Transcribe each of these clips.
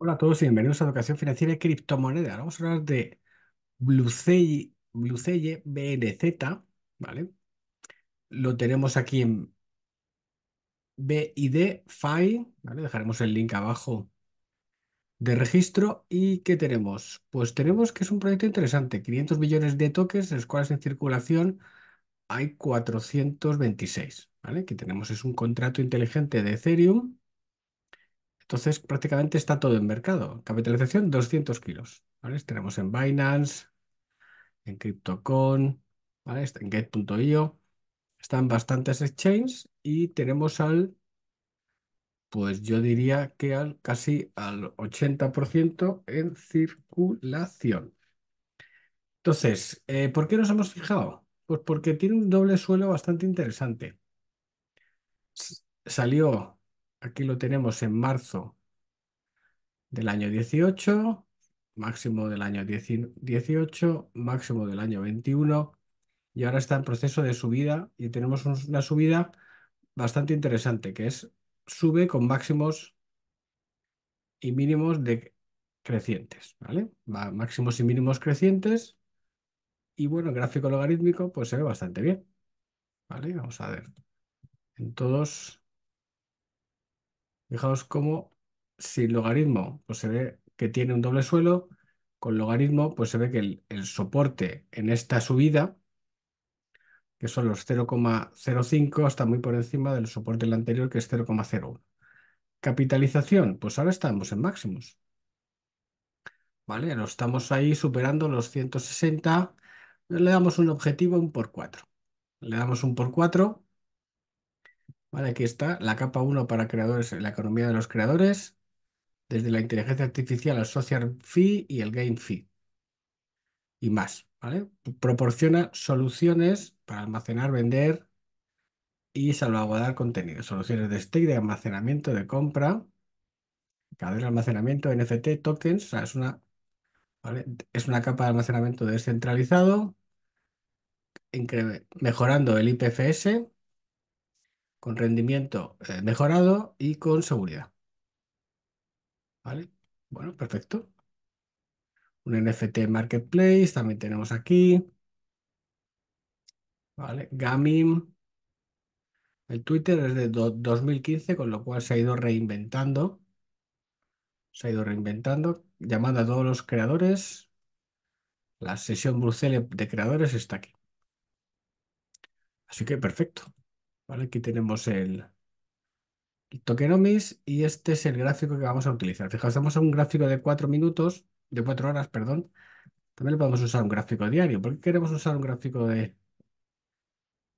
Hola a todos y bienvenidos a Educación Financiera y criptomoneda. vamos a hablar de Bluceye, BNZ, ¿vale? Lo tenemos aquí en BID FI, ¿vale? Dejaremos el link abajo de registro. ¿Y qué tenemos? Pues tenemos que es un proyecto interesante, 500 millones de tokens, de los cuales en circulación hay 426, ¿vale? Que tenemos, es un contrato inteligente de Ethereum entonces, prácticamente está todo en mercado. Capitalización, 200 kilos. ¿vale? Tenemos en Binance, en CryptoCon, en Get.io. Están bastantes exchanges y tenemos al, pues yo diría que al casi al 80% en circulación. Entonces, eh, ¿por qué nos hemos fijado? Pues porque tiene un doble suelo bastante interesante. salió Aquí lo tenemos en marzo del año 18, máximo del año 18, máximo del año 21 y ahora está en proceso de subida y tenemos una subida bastante interesante que es sube con máximos y mínimos de crecientes, ¿vale? máximos y mínimos crecientes y bueno, el gráfico logarítmico pues se ve bastante bien, ¿vale? Vamos a ver en todos Fijaos cómo sin logaritmo pues se ve que tiene un doble suelo, con logaritmo pues se ve que el, soporte en esta subida, que son los 0,05, está muy por encima del soporte del anterior que es 0,01. Capitalización, pues ahora estamos en máximos. ¿Vale? Lo estamos ahí superando los 160. Le damos un objetivo, un por 4. Le damos un por 4 Vale, aquí está la capa 1 para creadores, la economía de los creadores, desde la inteligencia artificial al social fee y el game fee. Y más, ¿vale? Proporciona soluciones para almacenar, vender y salvaguardar contenido. Soluciones de stake, de almacenamiento, de compra, cadena de almacenamiento, NFT, tokens. es una, ¿vale? es una capa de almacenamiento descentralizado, mejorando el IPFS con rendimiento eh, mejorado y con seguridad. ¿Vale? Bueno, perfecto. Un NFT Marketplace también tenemos aquí. ¿Vale? Gamim. El Twitter es de 2015, con lo cual se ha ido reinventando. Se ha ido reinventando, llamando a todos los creadores. La sesión Bruselas de creadores está aquí. Así que perfecto aquí tenemos el, tokenomics y este es el gráfico que vamos a utilizar. Fijaos, estamos en un gráfico de cuatro minutos, de cuatro horas, perdón. También podemos usar un gráfico diario. ¿Por qué queremos usar un gráfico de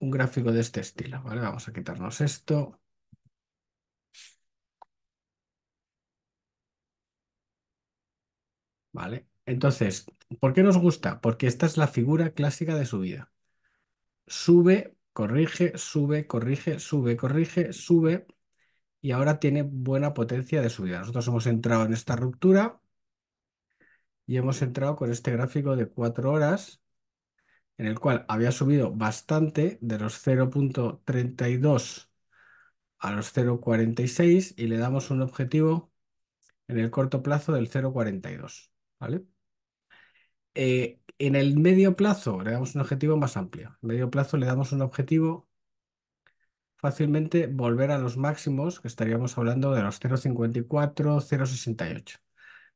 un gráfico de este estilo? Vale, vamos a quitarnos esto. Vale, entonces, ¿por qué nos gusta? Porque esta es la figura clásica de subida. Sube corrige, sube, corrige, sube, corrige, sube y ahora tiene buena potencia de subida. Nosotros hemos entrado en esta ruptura y hemos entrado con este gráfico de 4 horas en el cual había subido bastante de los 0.32 a los 0.46 y le damos un objetivo en el corto plazo del 0.42, ¿vale? Eh, en el medio plazo le damos un objetivo más amplio. En medio plazo le damos un objetivo fácilmente volver a los máximos, que estaríamos hablando de los 0.54, 0.68.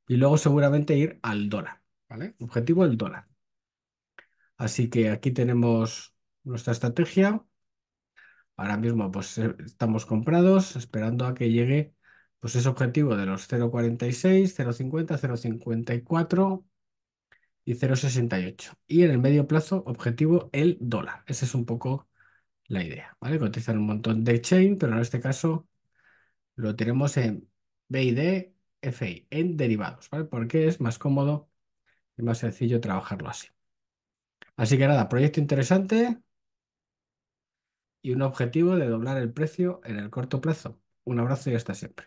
Y luego seguramente ir al dólar. ¿vale? Objetivo el dólar. Así que aquí tenemos nuestra estrategia. Ahora mismo pues eh, estamos comprados, esperando a que llegue pues ese objetivo de los 0.46, 0.50, 0.54 y 0,68. Y en el medio plazo, objetivo, el dólar. Esa es un poco la idea, ¿vale? Cotizan un montón de chain, pero en este caso lo tenemos en BID, FI, en derivados, ¿vale? Porque es más cómodo y más sencillo trabajarlo así. Así que nada, proyecto interesante y un objetivo de doblar el precio en el corto plazo. Un abrazo y hasta siempre.